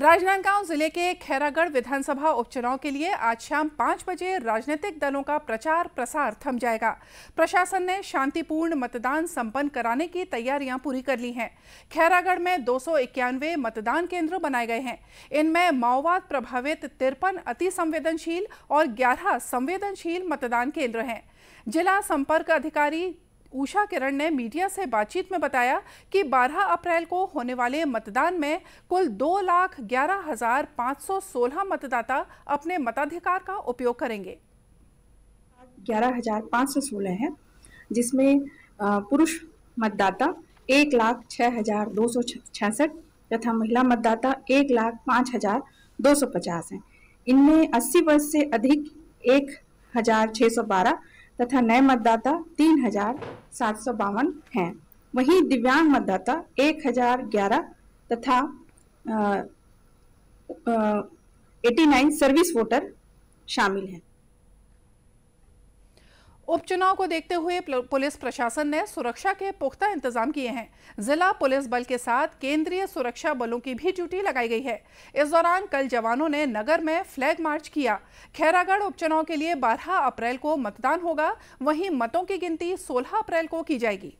राजनांदगांव जिले के खैरागढ़ विधानसभा उपचुनाव के लिए आज शाम पाँच बजे राजनीतिक दलों का प्रचार प्रसार थम जाएगा प्रशासन ने शांतिपूर्ण मतदान संपन्न कराने की तैयारियां पूरी कर ली हैं खैरागढ़ में दो मतदान केंद्र बनाए गए हैं इनमें माओवाद प्रभावित तिरपन अति संवेदनशील और ग्यारह संवेदनशील मतदान केंद्र हैं जिला संपर्क अधिकारी उषा किरण ने मीडिया से बातचीत में बताया कि 12 अप्रैल को होने वाले मतदान में कुल दो लाख ग्यारह हजार पाँच सौ सोलह मतदाता अपने मताधिकार का उपयोग करेंगे ग्यारह हजार पाँच सौ सोलह है जिसमें पुरुष मतदाता एक लाख छः हजार दो सौ छियासठ तथा महिला मतदाता एक लाख पाँच हजार दो सौ पचास हैं इनमें अस्सी वर्ष से अधिक एक हजार छः सौ बारह तथा नए मतदाता तीन हजार सात सौ बावन हैं वहीं दिव्यांग मतदाता एक हजार ग्यारह तथा एटी नाइन सर्विस वोटर शामिल हैं उपचुनाव को देखते हुए पुलिस प्रशासन ने सुरक्षा के पुख्ता इंतजाम किए हैं जिला पुलिस बल के साथ केंद्रीय सुरक्षा बलों की भी ड्यूटी लगाई गई है इस दौरान कल जवानों ने नगर में फ्लैग मार्च किया खैरागढ़ उपचुनाव के लिए 12 अप्रैल को मतदान होगा वहीं मतों की गिनती 16 अप्रैल को की जाएगी